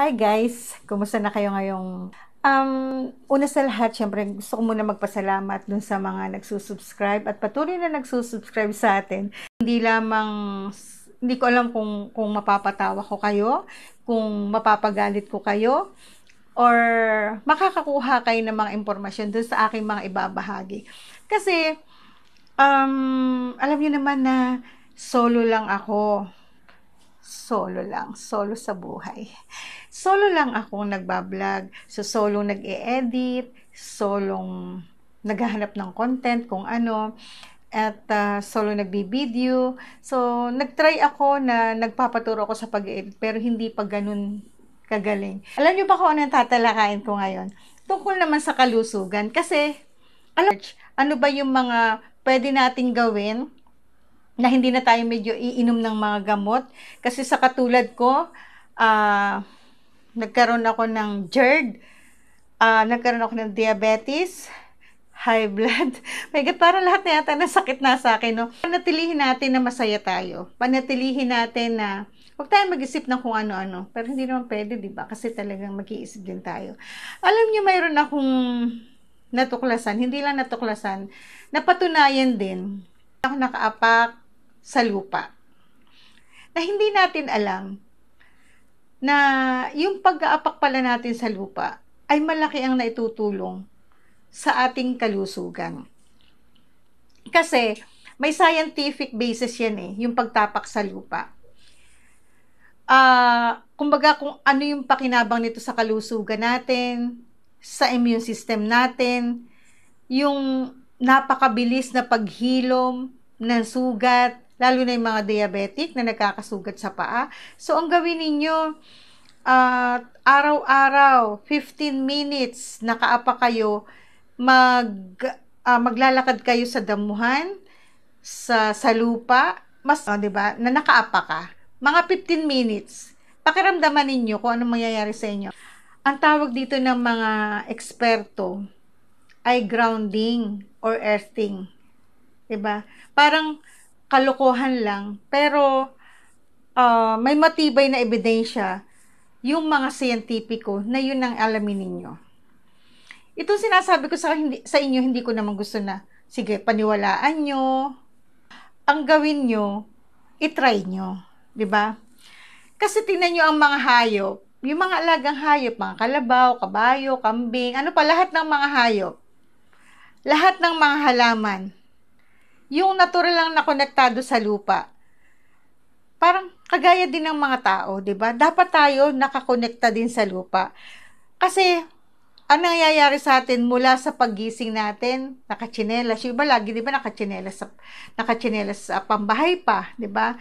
Hi guys! Kumusta na kayo ngayong... Um, una sa lahat, syempre gusto ko muna magpasalamat dun sa mga nagsusubscribe at patuloy na nagsusubscribe sa atin. Hindi lamang... Hindi ko alam kung, kung mapapatawa ko kayo, kung mapapagalit ko kayo, or makakakuha kayo ng mga impormasyon dun sa aking mga ibabahagi. Kasi, um, alam niyo naman na solo lang ako. Solo lang. Solo sa buhay solo lang akong nagbablog. So, solo nag-e-edit, solong naghahanap ng content kung ano at uh, solo nagbibideo. So, nagtry ako na nagpapaturo ako sa pag-edit pero hindi pa ganun kagaling. Alam niyo ba kung ano yung tatalakayin ko ngayon? Tungkol naman sa kalusugan kasi alam, ano ba yung mga pwede nating gawin na hindi na tayo medyo iinom ng mga gamot? Kasi sa katulad ko, ah, uh, nagkaroon ako ng GERD, uh, nagkaroon ako ng diabetes, high blood. My God, parang lahat na yata sakit na sa akin, no? Panatilihin natin na masaya tayo. Panatilihin natin na huwag tayong mag-isip ng kung ano-ano. Pero hindi naman pwede, di ba? Kasi talagang mag-iisip din tayo. Alam niyo, mayroon akong natuklasan, hindi lang natuklasan, napatunayan din ako nakaapak sa lupa na hindi natin alam na yung pag-aapak pala natin sa lupa ay malaki ang naitutulong sa ating kalusugan. Kasi may scientific basis yan eh, yung pagtapak sa lupa. Uh, kumbaga kung ano yung pakinabang nito sa kalusugan natin, sa immune system natin, yung napakabilis na paghilom ng sugat, lalo na yung mga diabetic na nagkakasugat sa paa. So, ang gawin ninyo, uh, araw-araw, 15 minutes, nakaapa kayo, mag, uh, maglalakad kayo sa damuhan, sa, sa lupa, mas, oh, di ba, na nakaapa ka. Mga 15 minutes, pakiramdaman ninyo kung ano mangyayari sa inyo. Ang tawag dito ng mga eksperto ay grounding or earthing. 'Di ba? Parang kalokohan lang, pero uh, may matibay na ebidensya yung mga siyentipiko na yun ang alamin ninyo. Ito sinasabi ko sa, hindi, sa inyo, hindi ko naman gusto na, sige, paniwalaan nyo, ang gawin nyo, itry nyo. ba? Diba? Kasi tingnan nyo ang mga hayop, yung mga alagang hayop, mga kalabaw, kabayo, kambing, ano pa, lahat ng mga hayop, lahat ng mga halaman, yung natural lang na konektado sa lupa. Parang kagaya din ng mga tao, 'di ba? Dapat tayo nakakonekta din sa lupa. Kasi ano nangyayari sa atin mula sa paggising natin, nakachinelas. Yung ba lagi, di ba, nakachinelas sa, nakachinelas sa pambahay pa, di ba?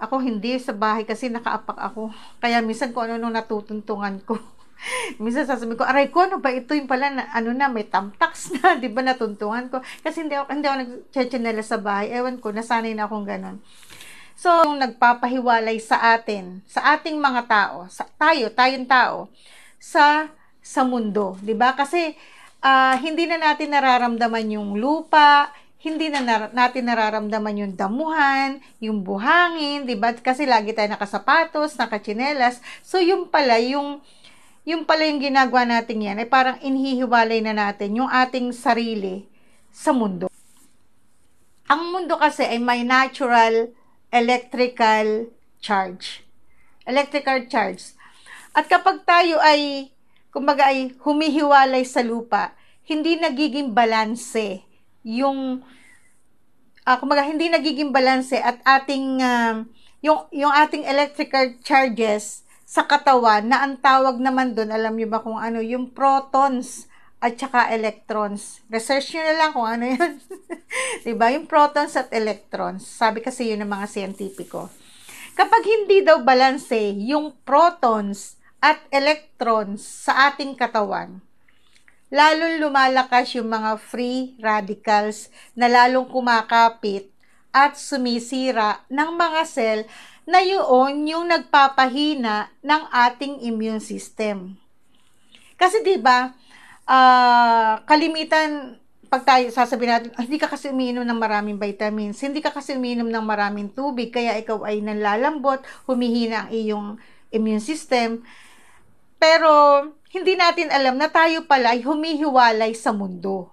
Ako hindi sa bahay kasi nakaapak ako. Kaya minsan ko ano nung natutuntungan ko. Minsan sasabihin ko, aray ko, ano ba ito yung pala, na, ano na, may tamtaks na, di ba, natuntungan ko. Kasi hindi ako, hindi ako nag sa bahay. Ewan ko, nasanay na akong ganun. So, yung nagpapahiwalay sa atin, sa ating mga tao, sa, tayo, tayong tao, sa, sa mundo, di ba? Kasi, uh, hindi na natin nararamdaman yung lupa, hindi na nar- natin nararamdaman yung damuhan, yung buhangin, di ba? Kasi lagi tayo nakasapatos, nakachinelas. So, yung pala, yung, yung pala yung ginagawa natin yan ay parang inhihiwalay na natin yung ating sarili sa mundo. Ang mundo kasi ay may natural electrical charge. Electrical charge. At kapag tayo ay, kumbaga ay humihiwalay sa lupa, hindi nagiging balanse yung, uh, kumbaga hindi nagiging balanse at ating, uh, yung, yung ating electrical charges sa katawan na ang tawag naman doon, alam nyo ba kung ano, yung protons at saka electrons. Research nyo na lang kung ano yun. diba? Yung protons at electrons. Sabi kasi yun ng mga siyentipiko. Kapag hindi daw balanse yung protons at electrons sa ating katawan, lalong lumalakas yung mga free radicals na lalong kumakapit at sumisira ng mga cell na yun yung nagpapahina ng ating immune system. Kasi 'di ba, uh, kalimitan pag tayo sasabihin natin, ah, hindi ka kasi umiinom ng maraming vitamins, hindi ka kasi umiinom ng maraming tubig, kaya ikaw ay nanlalambot, humihina ang iyong immune system. Pero hindi natin alam na tayo pala ay humihiwalay sa mundo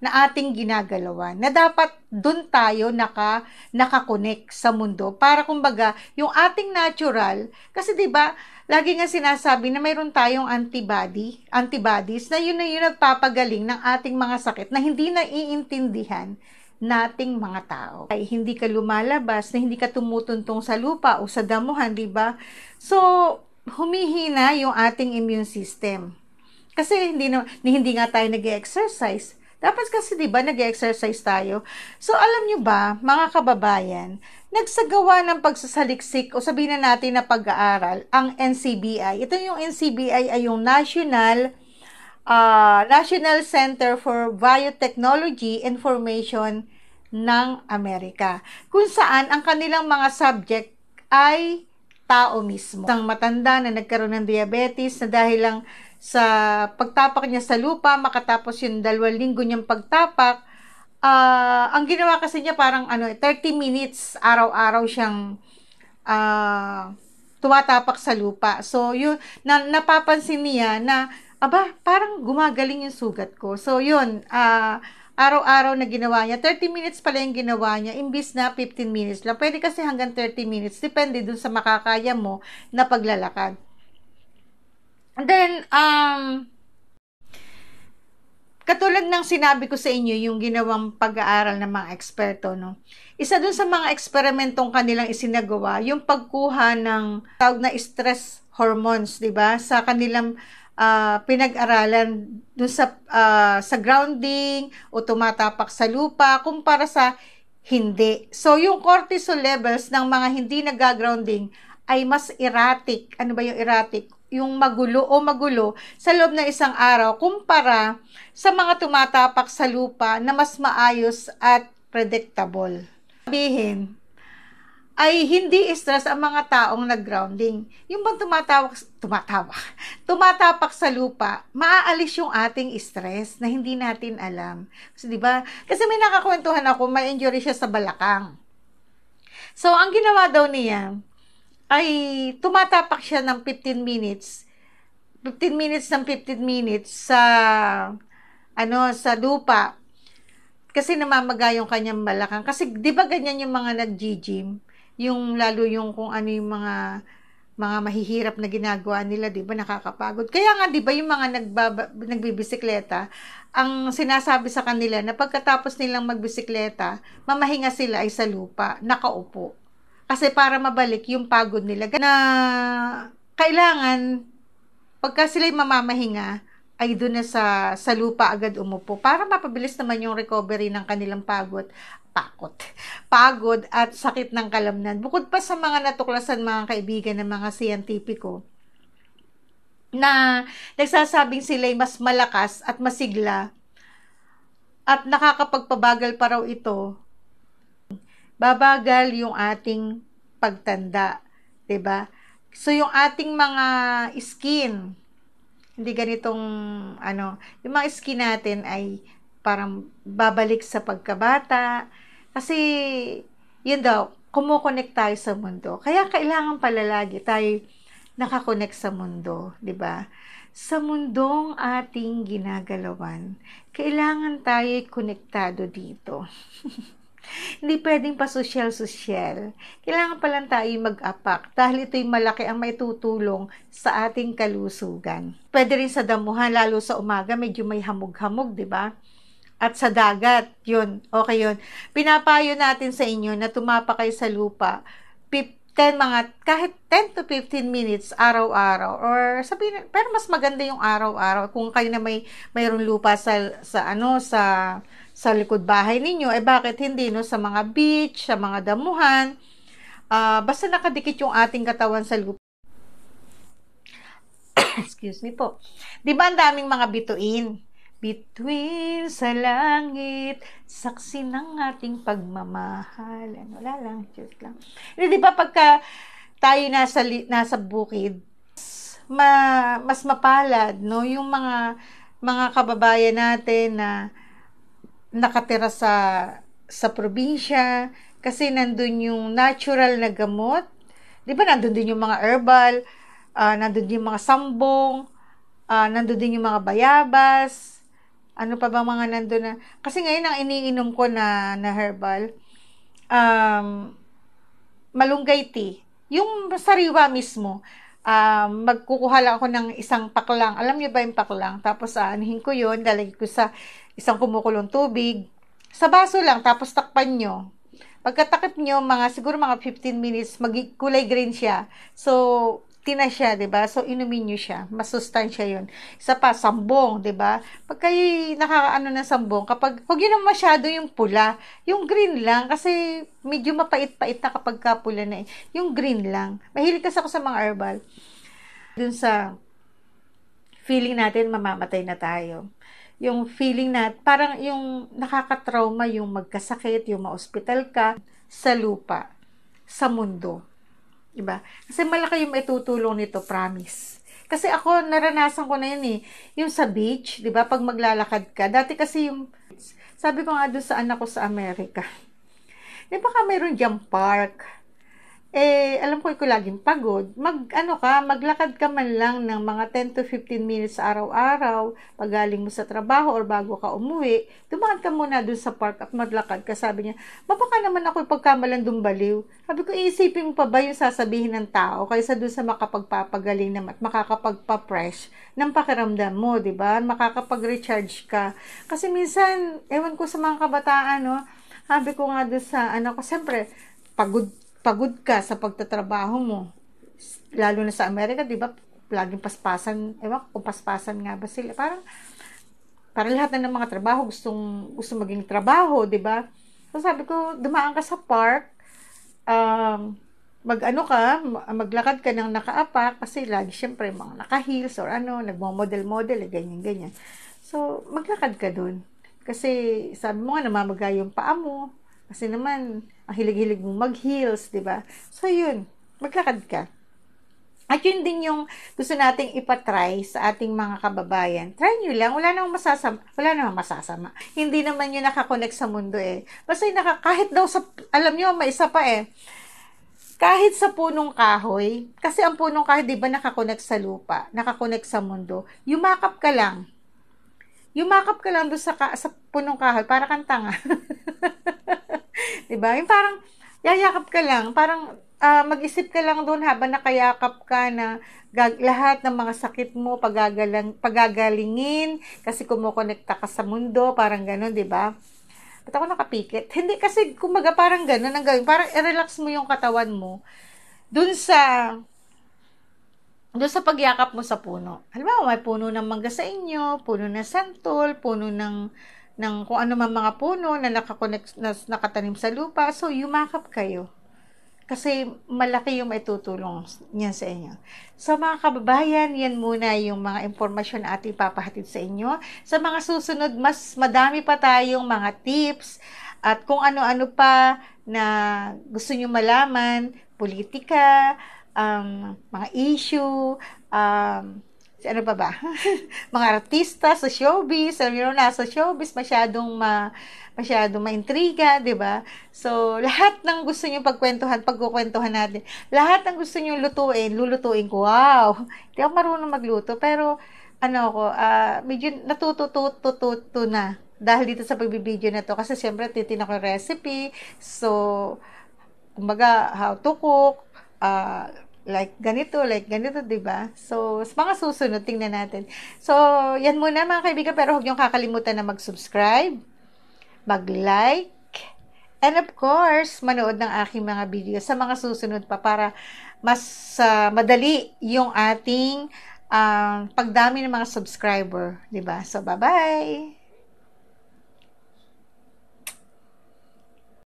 na ating ginagalawan na dapat doon tayo naka nakakonek sa mundo para kumbaga yung ating natural kasi 'di ba lagi nga sinasabi na mayroon tayong antibody antibodies na yun na yun nagpapagaling ng ating mga sakit na hindi naiintindihan nating mga tao. Ay, hindi ka lumalabas, na hindi ka tumutuntong sa lupa o sa damuhan, di ba? So, humihina yung ating immune system. Kasi hindi, na, hindi nga tayo nag exercise dapat kasi 'di ba nag-exercise tayo. So alam niyo ba, mga kababayan, nagsagawa ng pagsasaliksik o sabihin na natin na pag-aaral ang NCBI. Ito yung NCBI ay yung National uh, National Center for Biotechnology Information ng Amerika, kung saan ang kanilang mga subject ay tao mismo. Isang matanda na nagkaroon ng diabetes na dahil lang sa pagtapak niya sa lupa, makatapos yung dalawang linggo niyang pagtapak, uh, ang ginawa kasi niya parang ano, 30 minutes araw-araw siyang uh, tumatapak sa lupa. So, yun, na, napapansin niya na, aba, parang gumagaling yung sugat ko. So, yun, uh, araw-araw na ginawa niya. 30 minutes pala yung ginawa niya, imbis na 15 minutes lang. Pwede kasi hanggang 30 minutes, depende dun sa makakaya mo na paglalakad then, um, katulad ng sinabi ko sa inyo, yung ginawang pag-aaral ng mga eksperto, no? Isa dun sa mga eksperimentong kanilang isinagawa, yung pagkuha ng tawag na stress hormones, di ba? Sa kanilang uh, pinag-aralan dun sa, uh, sa grounding o tumatapak sa lupa kumpara sa hindi. So, yung cortisol levels ng mga hindi nag-grounding ay mas erratic. Ano ba yung erratic? yung magulo o magulo sa loob ng isang araw kumpara sa mga tumatapak sa lupa na mas maayos at predictable. Sabihin, ay hindi stress ang mga taong nag-grounding. Yung bang tumatawak, tumatawak, tumatapak sa lupa, maaalis yung ating stress na hindi natin alam. Kasi, di ba? Kasi may nakakwentuhan ako, may injury siya sa balakang. So, ang ginawa daw niya, ay tumatapak siya ng 15 minutes. 15 minutes ng 15 minutes sa ano sa lupa kasi namamaga yung kanyang malakang. kasi 'di ba ganyan yung mga nag-gym yung lalo yung kung ano yung mga mga mahihirap na ginagawa nila, 'di ba? Nakakapagod. Kaya nga 'di ba yung mga nagbaba, nagbibisikleta, ang sinasabi sa kanila na pagkatapos nilang magbisikleta, mamahinga sila ay sa lupa, nakaupo. Kasi para mabalik yung pagod nila na kailangan pagka sila mamamahinga ay doon na sa, sa lupa agad umupo para mapabilis naman yung recovery ng kanilang pagod takot, pagod at sakit ng kalamnan. Bukod pa sa mga natuklasan mga kaibigan ng mga siyentipiko na nagsasabing sila ay mas malakas at masigla at nakakapagpabagal pa raw ito babagal yung ating pagtanda. 'di ba? So yung ating mga skin hindi ganitong ano, yung mga skin natin ay parang babalik sa pagkabata kasi yun daw kumokonek tayo sa mundo. Kaya kailangan pala lagi tayo nakakonek sa mundo, di ba? Sa mundong ating ginagalawan, kailangan tayo konektado dito. Hindi pwedeng pasosyal-sosyal. Kailangan palang tayo mag-apak dahil ito'y malaki ang maitutulong sa ating kalusugan. Pwede rin sa damuhan, lalo sa umaga, medyo may hamog-hamog, di ba? At sa dagat, yun, okay yun. Pinapayo natin sa inyo na tumapa kayo sa lupa 10 mga kahit 10 to 15 minutes araw-araw or sabihin pero mas maganda yung araw-araw kung kayo na may mayroong lupa sa sa ano sa sa likod bahay ninyo, eh bakit hindi no sa mga beach, sa mga damuhan, uh, basta nakadikit yung ating katawan sa lupa. Excuse me po. 'Di ba ang daming mga bituin? Between sa langit, saksi ng ating pagmamahal. Ano, wala lang, just lang. E, di ba pagka tayo nasa, nasa bukid, ma, mas mapalad, no? Yung mga mga kababayan natin na nakatira sa sa probinsya kasi nandun yung natural na gamot. 'Di ba nandun din yung mga herbal, uh, nandun din yung mga sambong, uh, nandun din yung mga bayabas. Ano pa ba mga nandun na? Kasi ngayon ang iniinom ko na na herbal um malunggay tea, yung sariwa mismo um, magkukuha lang ako ng isang paklang. Alam niyo ba yung paklang? Tapos aanhin ah, ko yun, lalagay ko sa isang kumukulong tubig. Sa baso lang, tapos takpan nyo. Pagkatakip nyo, mga, siguro mga 15 minutes, magkulay green siya. So, tina siya, 'di ba? So inumin niyo siya. Masustansya 'yon. Isa pa sambong, 'di ba? Pag kayo nakakaano na sambong, kapag huwag yun masyado yung pula, yung green lang kasi medyo mapait-pait na kapag ka pula na. Eh. Yung green lang. Mahilig kasi ako sa mga herbal. Dun sa feeling natin mamamatay na tayo. Yung feeling na parang yung nakaka-trauma yung magkasakit, yung ma-hospital ka sa lupa, sa mundo Diba? Kasi malaki yung maitutulong nito, promise. Kasi ako, naranasan ko na yun eh. Yung sa beach, di ba? Pag maglalakad ka. Dati kasi yung, sabi ko nga doon sa anak ko sa Amerika. Di ba ka mayroon dyan park? eh, alam ko ikaw laging pagod, mag, ano ka, maglakad ka man lang ng mga 10 to 15 minutes araw-araw, pagaling mo sa trabaho or bago ka umuwi, dumaan ka muna dun sa park at maglakad ka. Sabi niya, mapaka naman ako pagkamalan baliw. Sabi ko, iisipin mo pa ba yung sasabihin ng tao kaysa dun sa makapagpapagaling naman at makakapagpa-fresh ng pakiramdam mo, di ba? Makakapag-recharge ka. Kasi minsan, ewan ko sa mga kabataan, no, sabi ko nga dun sa, ano ko, siyempre, pagod pagod ka sa pagtatrabaho mo, lalo na sa Amerika, di ba, laging paspasan, ewan kung paspasan nga ba sila, parang, para lahat na ng mga trabaho, gustong, gusto maging trabaho, di ba? So sabi ko, dumaan ka sa park, um, mag-ano ka, maglakad ka ng nakaapak, kasi lagi syempre mga naka-heels or ano, nagmo-model-model, ganyan-ganyan. Eh, so, maglakad ka dun. Kasi sabi mo nga namamagay yung paa mo, kasi naman, ang hilig-hilig mong mag-heels, di ba? So, yun. Maglakad ka. At yun din yung gusto nating ipatry sa ating mga kababayan. Try nyo lang. Wala namang masasama. Wala namang masasama. Hindi naman yun nakakonect sa mundo eh. Basta yung kahit daw sa, alam nyo, may isa pa eh. Kahit sa punong kahoy, kasi ang punong kahoy, di ba nakakonect sa lupa, nakakonect sa mundo, yumakap ka lang. Yumakap ka lang doon sa, sa punong kahoy para kang tanga. 'di ba? Yung parang, yayakap ka lang, parang uh, mag-isip ka lang doon habang nakayakap ka na gag- lahat ng mga sakit mo pagagalang pagagalingin kasi kumokonekta ka sa mundo, parang ganun, 'di ba? Ba't ako nakapikit? Hindi kasi kumaga parang ganun ang gawin. Parang i-relax mo yung katawan mo doon sa doon sa pagyakap mo sa puno. Halimbawa, may puno ng mangga sa inyo, puno ng santol, puno ng ng kung ano man mga puno na, nakakonect, na nakatanim sa lupa. So, yumakap kayo. Kasi malaki yung maitutulong niya sa inyo. So mga kababayan, yan muna yung mga impormasyon na ating papahatid sa inyo. Sa mga susunod, mas madami pa tayong mga tips at kung ano-ano pa na gusto nyo malaman, politika, um, mga issue, um, ano pa ba? mga artista sa showbiz, alam niyo na sa showbiz masyadong ma masyadong maintriga, 'di ba? So, lahat ng gusto niyo pagkwentuhan, pagkukwentuhan natin. Lahat ng gusto niyo lutuin, lulutuin ko. Wow. Hindi ako marunong magluto, pero ano ko, uh, ah, medyo natutututututo na dahil dito sa pagbibideo na to kasi siyempre titin ako yung recipe. So, kumbaga how to cook, uh, like ganito, like ganito, 'di ba? So, sa mga susunod tingnan natin. So, 'yan muna mga kaibigan, pero huwag niyo kakalimutan na mag-subscribe, mag-like, and of course, manood ng aking mga video sa mga susunod pa para mas uh, madali yung ating uh, pagdami ng mga subscriber, 'di ba? So, bye-bye.